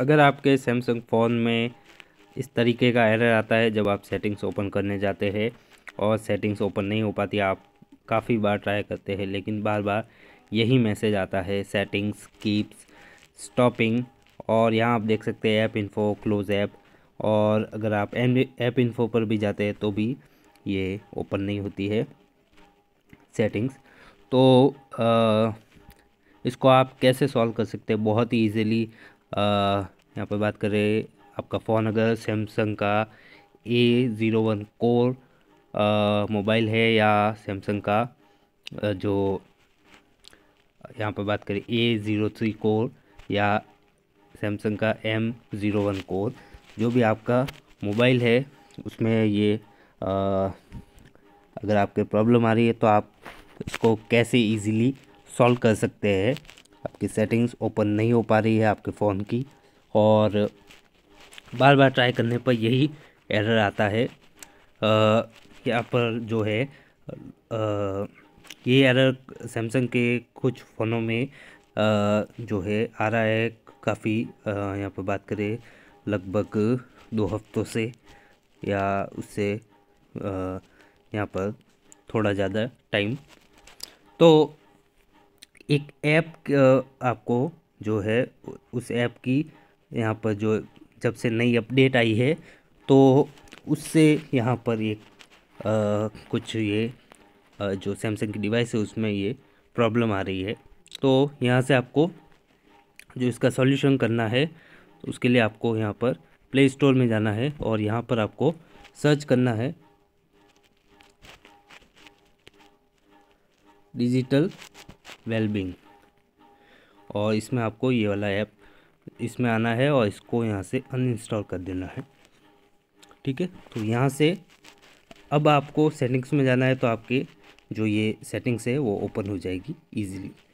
अगर आपके Samsung phone में इस तरीके का एरर आता है जब आप सेटिंग्स ओपन करने जाते हैं और सेटिंग्स ओपन नहीं हो पाती आप काफ़ी बार ट्राई करते हैं लेकिन बार बार यही मैसेज आता है सेटिंग्स कीप्स स्टॉपिंग और यहाँ आप देख सकते हैं ऐप इन्फो क्लोज ऐप और अगर आप ऐप इन्फो पर भी जाते हैं तो भी ये ओपन नहीं होती है सेटिंग्स तो आ, इसको आप कैसे सॉल्व कर सकते हैं बहुत ही ईजिली यहाँ पर बात करें आपका फ़ोन अगर सैमसंग का A zero one core mobile है या सैमसंग का जो यहाँ पर बात करें ए ज़ीरो थ्री कोर या सैमसंग का एम ज़ीरो वन कोर जो भी आपका मोबाइल है उसमें ये आ, अगर आपके प्रॉब्लम आ रही है तो आप इसको कैसे इजीली सॉल्व कर सकते हैं आपकी सेटिंग्स ओपन नहीं हो पा रही है आपके फ़ोन की और बार बार ट्राई करने पर यही एरर आता है यहाँ पर जो है आ, ये एरर सैमसंग के कुछ फ़ोनों में आ, जो है आ रहा है काफ़ी यहाँ पर बात करें लगभग दो हफ्तों से या उससे यहाँ पर थोड़ा ज़्यादा टाइम तो एक ऐप आपको जो है उस ऐप की यहाँ पर जो जब से नई अपडेट आई है तो उससे यहाँ पर ये आ, कुछ ये आ, जो सैमसंग की डिवाइस है उसमें ये प्रॉब्लम आ रही है तो यहाँ से आपको जो इसका सॉल्यूशन करना है तो उसके लिए आपको यहाँ पर प्ले स्टोर में जाना है और यहाँ पर आपको सर्च करना है डिजिटल वेलबिंग और इसमें आपको ये वाला ऐप इसमें आना है और इसको यहाँ से अनइंस्टॉल कर देना है ठीक है तो यहाँ से अब आपको सेटिंग्स में जाना है तो आपके जो ये सेटिंग्स है वो ओपन हो जाएगी ईजिली